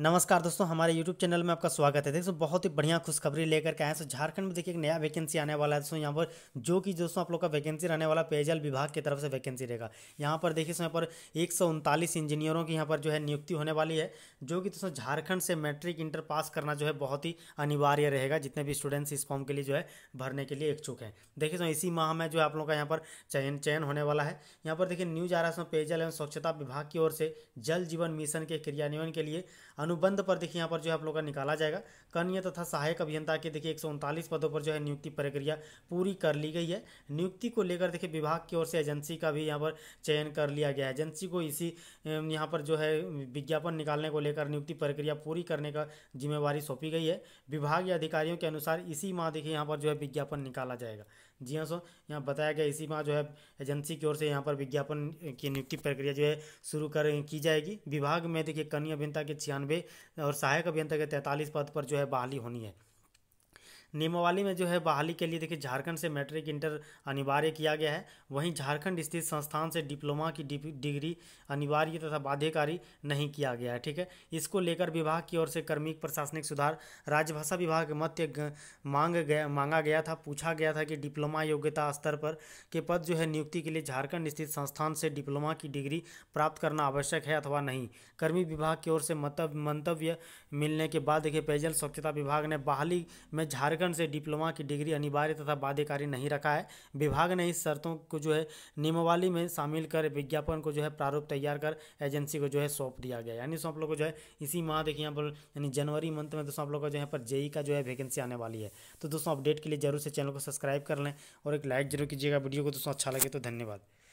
नमस्कार दोस्तों हमारे YouTube चैनल में आपका स्वागत है देखो बहुत ही बढ़िया खुशखबरी लेकर के आए हैं तो झारखंड में देखिए एक नया वैकेंसी आने वाला है दोस्तों यहाँ पर जो कि दोस्तों आप लोग का वैकेंसी रहने वाला पेयजल विभाग की तरफ से वैकेंसी रहेगा यहाँ पर देखिए यहाँ पर एक इंजीनियरों की यहाँ पर जो है नियुक्ति होने वाली है जो कि दोस्तों झारखंड से मैट्रिक इंटर पास करना जो है बहुत ही अनिवार्य रहेगा जितने भी स्टूडेंट्स इस फॉर्म के लिए जो है भरने के लिए इच्छुक हैं देखिए सो इसी माह में जो आप लोग का यहाँ पर चयन चयन होने वाला है यहाँ पर देखिए न्यूज आ रहा है पेयजल एवं स्वच्छता विभाग की ओर से जल जीवन मिशन के क्रियान्वयन के लिए अनुबंध पर देखिए यहाँ पर जो है आप लोग का निकाला जाएगा कन्या तथा सहायक अभियंता के देखिए एक पदों पर जो है नियुक्ति प्रक्रिया पूरी कर ली गई है नियुक्ति को लेकर देखिए विभाग की ओर से एजेंसी का भी यहाँ पर चयन कर लिया गया है एजेंसी को इसी यहाँ पर जो है विज्ञापन निकालने को लेकर नियुक्ति प्रक्रिया पूरी करने का जिम्मेवारी सौंपी गई है विभाग या अधिकारियों के अनुसार इसी माह देखिए यहाँ पर जो है विज्ञापन निकाला जाएगा जी हाँ सो यहाँ बताया गया इसी माह जो है एजेंसी की ओर से यहाँ पर विज्ञापन की नियुक्ति प्रक्रिया जो है शुरू कर की जाएगी विभाग में देखिए कन्या अभियंता के छियानवे और सहायक अभियंता के तैंतालीस पद पर जो है बहाली होनी है नियमावली में जो है बहाली के लिए देखिए झारखंड से मैट्रिक इंटर अनिवार्य किया गया है वहीं झारखंड स्थित संस्थान से डिप्लोमा की डिग्री अनिवार्य तथा बाध्यकारी नहीं किया गया है ठीक है इसको लेकर विभाग की ओर से कर्मिक प्रशासनिक सुधार राजभाषा विभाग मध्य मांग गया मांगा गया था पूछा गया था कि डिप्लोमा योग्यता स्तर पर के पद जो है नियुक्ति के लिए झारखंड स्थित संस्थान से डिप्लोमा की डिग्री प्राप्त करना आवश्यक है अथवा नहीं कर्मी विभाग की ओर से मंतव्य मिलने के बाद देखिए पेयजल स्वच्छता विभाग ने बहाली में झारखंड वर्गीकरण से डिप्लोमा की डिग्री अनिवार्य तथा बाध्यकारी नहीं रखा है विभाग ने इस शर्तों को जो है नियमावली में शामिल कर विज्ञापन को जो है प्रारूप तैयार कर एजेंसी को जो है सौंप दिया गया यानी सो आप लोग को जो है इसी माह देखिए यहाँ पर यानी जनवरी मंथ में दोस्तों आप लोग का जो है पर जेई का जो है वैकेंसी आने वाली है तो दोस्तों अपडेट के लिए जरूर से चैनल को सब्सक्राइब कर लें और एक लाइक जरूर कीजिएगा वीडियो को दोस्तों अच्छा लगे तो धन्यवाद